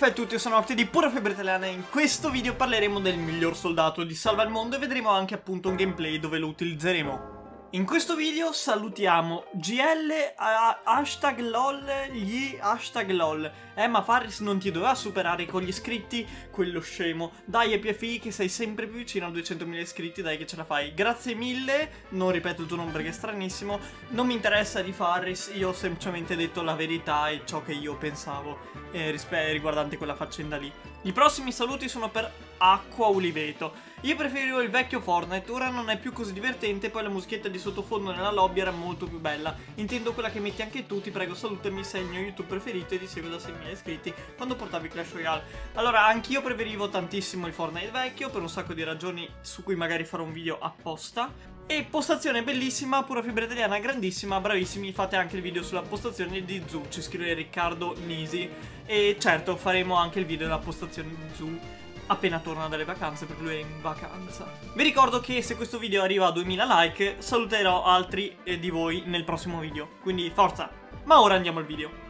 Perfetto a tutti, io sono Octi di Pura Febbre Italiana e in questo video parleremo del miglior soldato di Salva il Mondo e vedremo anche appunto un gameplay dove lo utilizzeremo. In questo video salutiamo GL, a, hashtag lol, gli hashtag lol. Eh ma Faris non ti doveva superare con gli iscritti? Quello scemo. Dai EPFI che sei sempre più vicino a 200.000 iscritti, dai che ce la fai. Grazie mille, non ripeto il tuo nome perché è stranissimo. Non mi interessa di Farris, io ho semplicemente detto la verità e ciò che io pensavo eh, riguardante quella faccenda lì. I prossimi saluti sono per Acqua Uliveto. Io preferivo il vecchio Fortnite, ora non è più così divertente, poi la muschietta di sottofondo nella lobby era molto più bella. Intendo quella che metti anche tu, ti prego salutami sei il mio YouTube preferito e ti seguo da 6.000 iscritti quando portavi Clash Royale. Allora, anch'io preferivo tantissimo il Fortnite vecchio per un sacco di ragioni su cui magari farò un video apposta. E postazione bellissima, pura fibra italiana, grandissima, bravissimi, fate anche il video sulla postazione di Zucci, scrive Riccardo Nisi. E certo faremo anche il video della postazione di Zul appena torna dalle vacanze perché lui è in vacanza. Vi ricordo che se questo video arriva a 2000 like saluterò altri eh, di voi nel prossimo video, quindi forza! Ma ora andiamo al video.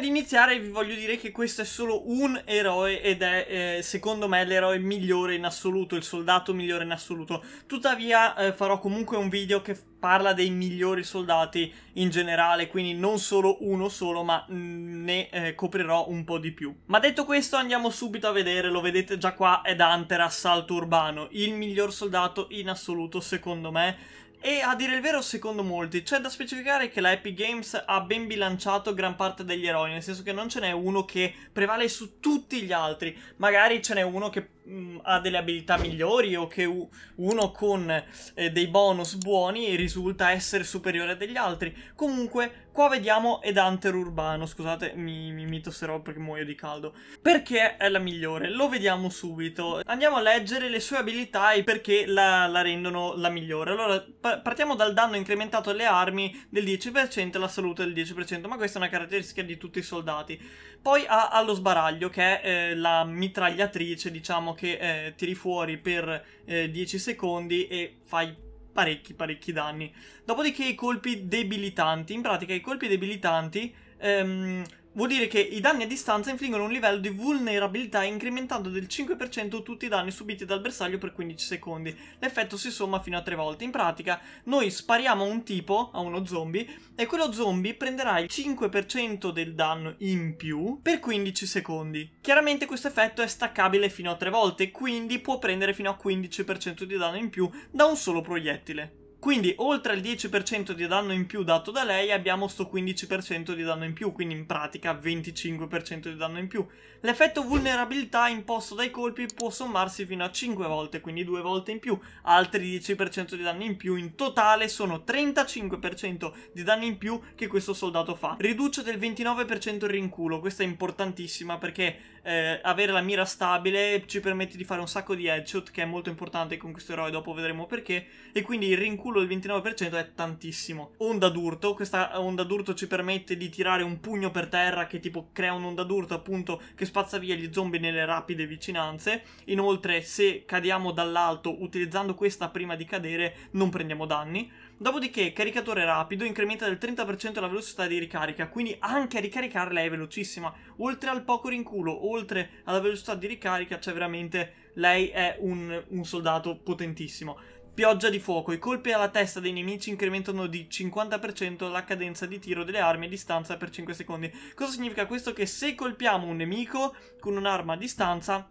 di iniziare vi voglio dire che questo è solo un eroe ed è eh, secondo me l'eroe migliore in assoluto, il soldato migliore in assoluto. Tuttavia eh, farò comunque un video che parla dei migliori soldati in generale, quindi non solo uno solo, ma mm, ne eh, coprirò un po' di più. Ma detto questo andiamo subito a vedere, lo vedete già qua, è Dante, Assalto Urbano, il miglior soldato in assoluto secondo me e a dire il vero, secondo molti, c'è da specificare che la Epic Games ha ben bilanciato gran parte degli eroi, nel senso che non ce n'è uno che prevale su tutti gli altri, magari ce n'è uno che mh, mm, ha delle abilità migliori o che u- uno con eh, dei bonus buoni risulta essere superiore degli altri. Comunque, qua vediamo Edanter Urbano, scusate, mi, mi, mi tosserò perché muoio di caldo. Perché è la migliore? Lo vediamo subito. Andiamo a leggere le sue abilità e perché la, la rendono la migliore. Allora, pa- partiamo dal danno incrementato alle armi del 10% e la salute del 10%, ma questa è una caratteristica di tutti i soldati. Poi ha allo sbaraglio, che è eh, la mitragliatrice, diciamo, diciamo che eh, tiri fuori per eh, 10 secondi e fai parecchi parecchi danni. Dopodiché i colpi debilitanti, in pratica i colpi debilitanti ehm, Vuol dire che i danni a distanza infliggono un livello di vulnerabilità incrementando del 5% tutti i danni subiti dal bersaglio per 15 secondi. L'effetto si somma fino a 3 volte. In pratica, noi spariamo a un tipo, a uno zombie, e quello zombie prenderà il 5% del danno in più per 15 secondi. Chiaramente questo effetto è staccabile fino a 3 volte, quindi può prendere fino a 15% di danno in più da un solo proiettile. Quindi oltre al 10% di danno in più dato da lei abbiamo sto 15% di danno in più, quindi in pratica 25% di danno in più. L'effetto vulnerabilità imposto dai colpi può sommarsi fino a 5 volte, quindi 2 volte in più, altri 10% di danno in più, in totale sono 35% di danni in più che questo soldato fa. Riduce del 29% il rinculo, questa è importantissima perché eh, avere la mira stabile ci permette di fare un sacco di headshot che è molto importante con questo eroe, dopo vedremo perché, e quindi il rinculo culo il 29% è tantissimo. Onda d'urto, questa onda d'urto ci permette di tirare un pugno per terra che tipo crea un'onda d'urto appunto che spazza via gli zombie nelle rapide vicinanze. Inoltre se cadiamo dall'alto utilizzando questa prima di cadere non prendiamo danni. Dopodiché caricatore rapido incrementa del 30% la velocità di ricarica, quindi anche a ricaricarla è velocissima. Oltre al poco rinculo, oltre alla velocità di ricarica, cioè veramente lei è un, un soldato potentissimo. Pioggia di fuoco. I colpi alla testa dei nemici incrementano di 50% la cadenza di tiro delle armi a distanza per 5 secondi. Cosa significa questo? Che se colpiamo un nemico con un'arma a distanza,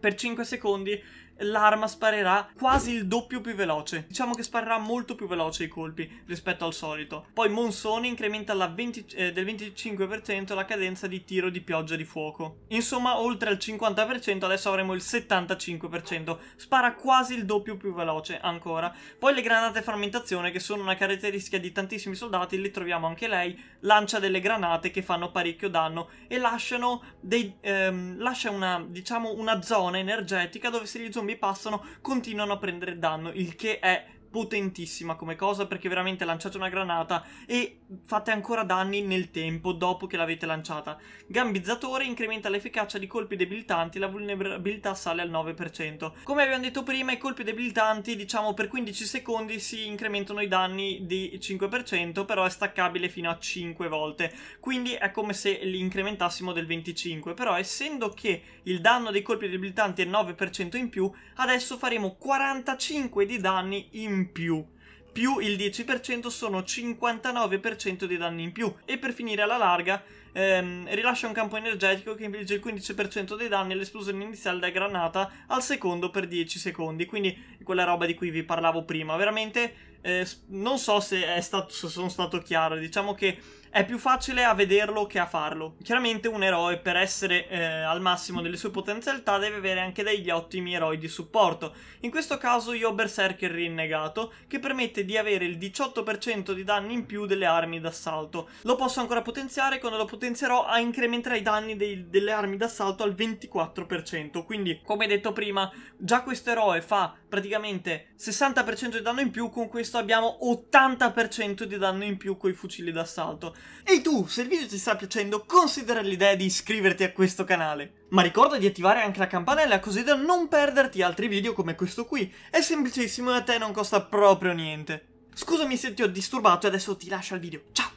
per 5 secondi l'arma sparerà quasi il doppio più veloce. Diciamo che sparerà molto più veloce i colpi rispetto al solito. Poi Monsone incrementa 20, eh, del 25% la cadenza di tiro di pioggia di fuoco. Insomma, oltre al 50% adesso avremo il 75%. Spara quasi il doppio più veloce ancora. Poi le granate frammentazione che sono una caratteristica di tantissimi soldati, le troviamo anche lei, lancia delle granate che fanno parecchio danno e lasciano dei, ehm, lascia una, diciamo, una zona energetica dove si realizza un zombie passano continuano a prendere danno, il che è potentissima come cosa perché veramente lanciate una granata e fate ancora danni nel tempo dopo che l'avete lanciata. Gambizzatore incrementa l'efficacia di colpi debilitanti, la vulnerabilità sale al 9%. Come abbiamo detto prima, i colpi debilitanti, diciamo per 15 secondi si incrementano i danni di 5%, però è staccabile fino a 5 volte. Quindi è come se li incrementassimo del 25%, però essendo che il danno dei colpi debilitanti è 9% in più, adesso faremo 45 di danni in in più più il 10% sono 59% di danni in più. E per finire alla larga, ehm, rilascia un campo energetico che infligge il 15% dei danni all'esplosione iniziale da granata al secondo per 10 secondi. Quindi quella roba di cui vi parlavo prima. Veramente eh, non so se, stato, se sono stato chiaro, diciamo che è più facile a vederlo che a farlo. Chiaramente un eroe per essere eh, al massimo delle sue potenzialità deve avere anche degli ottimi eroi di supporto. In questo caso io ho Berserker rinnegato che permette di avere il 18% di danni in più delle armi d'assalto. Lo posso ancora potenziare quando lo potenzierò incrementerà i danni dei, delle armi d'assalto al 24%. Quindi come detto prima già questo eroe fa praticamente 60% di danno in più con questo questo abbiamo 80% di danno in più con i fucili d'assalto. E tu, se il video ti sta piacendo, considera l'idea di iscriverti a questo canale. Ma ricorda di attivare anche la campanella così da non perderti altri video come questo qui. È semplicissimo e a te non costa proprio niente. Scusami se ti ho disturbato e adesso ti lascio al video. Ciao!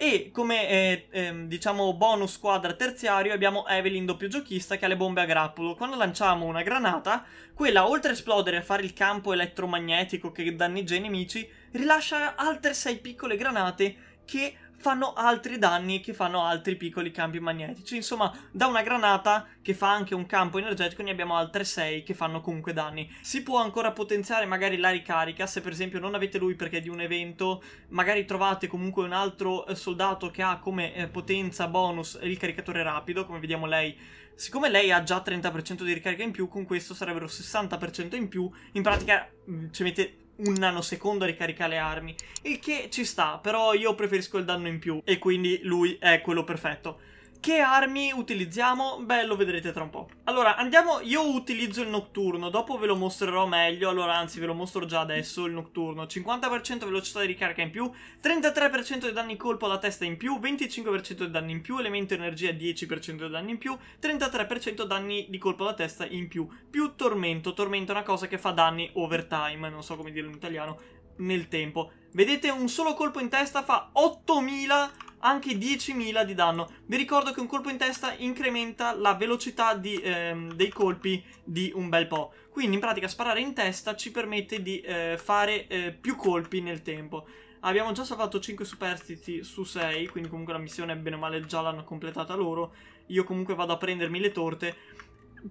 E come eh, eh, diciamo bonus squadra terziario abbiamo Evelyn doppio giochista che ha le bombe a grappolo. Quando lanciamo una granata, quella oltre a esplodere e fare il campo elettromagnetico che danneggia i nemici, rilascia altre 6 piccole granate che fanno altri danni che fanno altri piccoli campi magnetici. Insomma, da una granata che fa anche un campo energetico ne abbiamo altre 6 che fanno comunque danni. Si può ancora potenziare magari la ricarica, se per esempio non avete lui perché è di un evento, magari trovate comunque un altro eh, soldato che ha come eh, potenza bonus il caricatore rapido, come vediamo lei Siccome lei ha già 30% di ricarica in più, con questo sarebbero 60% in più, in pratica mm, ci mette un nanosecondo a ricaricare le armi. Il che ci sta, però io preferisco il danno in più e quindi lui è quello perfetto. Che armi utilizziamo? Beh, lo vedrete tra un po'. Allora, andiamo... Io utilizzo il notturno, dopo ve lo mostrerò meglio. Allora, anzi, ve lo mostro già adesso il notturno. 50% velocità di ricarica in più, 33% di danni colpo alla testa in più, 25% di danni in più, elemento energia 10% di danni in più, 33% danni di colpo alla testa in più. Più tormento. Tormento è una cosa che fa danni overtime, non so come dirlo in italiano, nel tempo. Vedete, un solo colpo in testa fa 8000 anche 10.000 di danno. Vi ricordo che un colpo in testa incrementa la velocità di, ehm, dei colpi di un bel po'. Quindi in pratica sparare in testa ci permette di eh, fare eh, più colpi nel tempo. Abbiamo già salvato 5 superstiti su 6, quindi comunque la missione bene o male già l'hanno completata loro. Io comunque vado a prendermi le torte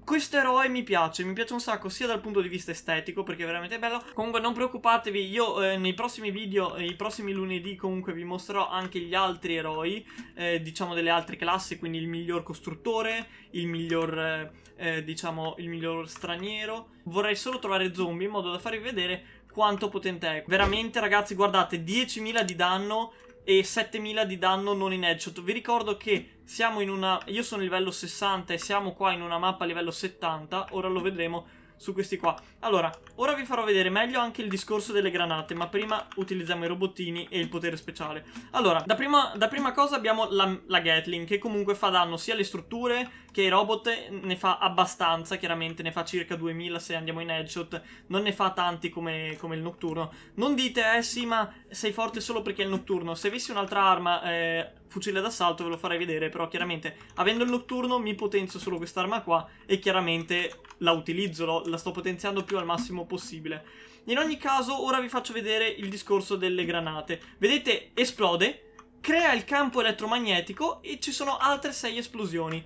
questo eroe mi piace, mi piace un sacco sia dal punto di vista estetico perché è veramente bello. Comunque non preoccupatevi, io eh, nei prossimi video, nei eh, prossimi lunedì comunque vi mostrerò anche gli altri eroi, eh, diciamo delle altre classi, quindi il miglior costruttore, il miglior, eh, eh diciamo, il miglior straniero. Vorrei solo trovare zombie in modo da farvi vedere quanto potente è. Veramente ragazzi, guardate, 10.000 di danno e 7000 di danno non in headshot. Vi ricordo che siamo in una... Io sono livello 60 e siamo qua in una mappa livello 70. Ora lo vedremo su questi qua. Allora, ora vi farò vedere meglio anche il discorso delle granate, ma prima utilizziamo i robottini e il potere speciale. Allora, da prima, da prima cosa abbiamo la, la Gatling, che comunque fa danno sia alle strutture che ai robot, ne fa abbastanza, chiaramente ne fa circa 2000 se andiamo in headshot, non ne fa tanti come, come il notturno. Non dite, eh sì, ma sei forte solo perché è il notturno, se avessi un'altra arma... Eh, fucile d'assalto ve lo farei vedere, però chiaramente avendo il notturno mi potenzio solo quest'arma qua e chiaramente la utilizzo, la sto potenziando più al massimo possibile. In ogni caso ora vi faccio vedere il discorso delle granate. Vedete esplode, crea il campo elettromagnetico e ci sono altre 6 esplosioni.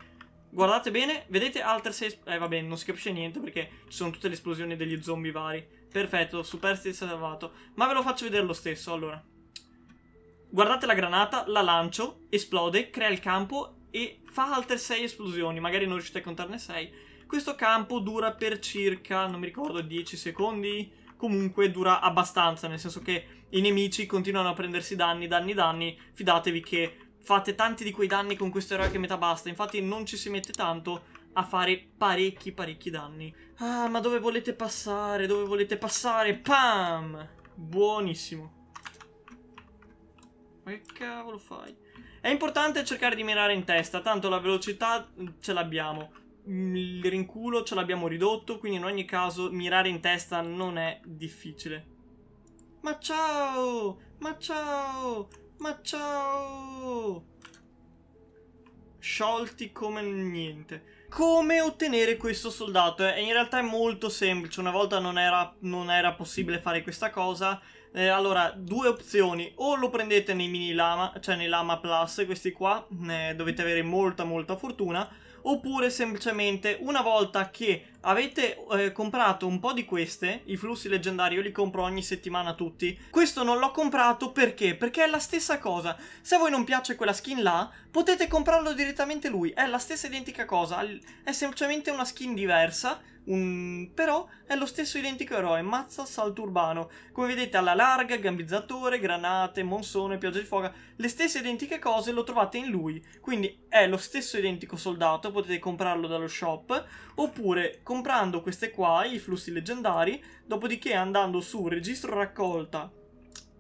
Guardate bene, vedete altre 6... Eh vabbè, non si capisce niente perché ci sono tutte le esplosioni degli zombie vari. Perfetto, Superstiti salvato. Ma ve lo faccio vedere lo stesso, allora guardate la granata, la lancio, esplode, crea il campo e fa altre 6 esplosioni, magari non riuscite a contarne 6. Questo campo dura per circa, non mi ricordo, 10 secondi, comunque dura abbastanza, nel senso che i nemici continuano a prendersi danni, danni, danni, fidatevi che fate tanti di quei danni con questo eroe che metà basta, infatti non ci si mette tanto a fare parecchi parecchi danni. Ah, ma dove volete passare? Dove volete passare? Pam! Buonissimo. Ma che cavolo fai? È importante cercare di mirare in testa, tanto la velocità mm, ce l'abbiamo. Mm, il rinculo ce l'abbiamo ridotto, quindi in ogni caso mirare in testa non è difficile. Ma ciao! Ma ciao! Ma ciao! Sciolti come niente come ottenere questo soldato. Eh, in realtà è molto semplice, una volta non era, non era possibile fare questa cosa, eh, allora, due opzioni, o lo prendete nei mini lama, cioè nei lama plus, questi qua, eh, dovete avere molta molta fortuna, oppure semplicemente una volta che avete eh, comprato un po' di queste, i flussi leggendari io li compro ogni settimana tutti, questo non l'ho comprato perché? Perché è la stessa cosa, se a voi non piace quella skin là, potete comprarlo direttamente lui, è la stessa identica cosa, è semplicemente una skin diversa, un... però è lo stesso identico eroe, mazza salto urbano, come vedete alla larga, gambizzatore, granate, monsone, pioggia di foga, le stesse identiche cose lo trovate in lui, quindi è lo stesso identico soldato, potete comprarlo dallo shop, oppure comprando queste qua, i flussi leggendari, dopodiché andando su registro raccolta,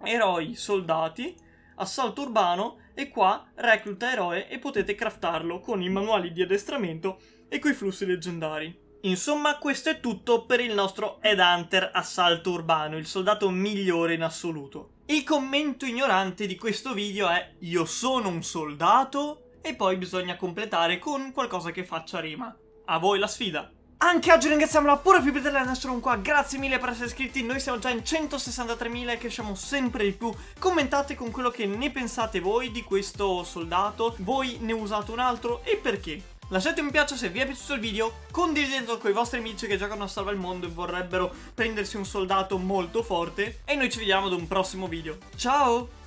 eroi, soldati, assalto urbano e qua recluta eroe e potete craftarlo con i manuali di addestramento e coi flussi leggendari. Insomma, questo è tutto per il nostro Ed Hunter Assalto Urbano, il soldato migliore in assoluto. Il commento ignorante di questo video è Io sono un soldato? e poi bisogna completare con qualcosa che faccia rima. A voi la sfida! Anche oggi ringraziamo la pura fibra della Nestron qua, grazie mille per essere iscritti, noi siamo già in 163.000 e cresciamo sempre di più. Commentate con quello che ne pensate voi di questo soldato, voi ne usate un altro e perché? Lasciate un mi piace se vi è piaciuto il video, condividetelo con i vostri amici che giocano a Salva il Mondo e vorrebbero prendersi un soldato molto forte e noi ci vediamo ad un prossimo video. Ciao!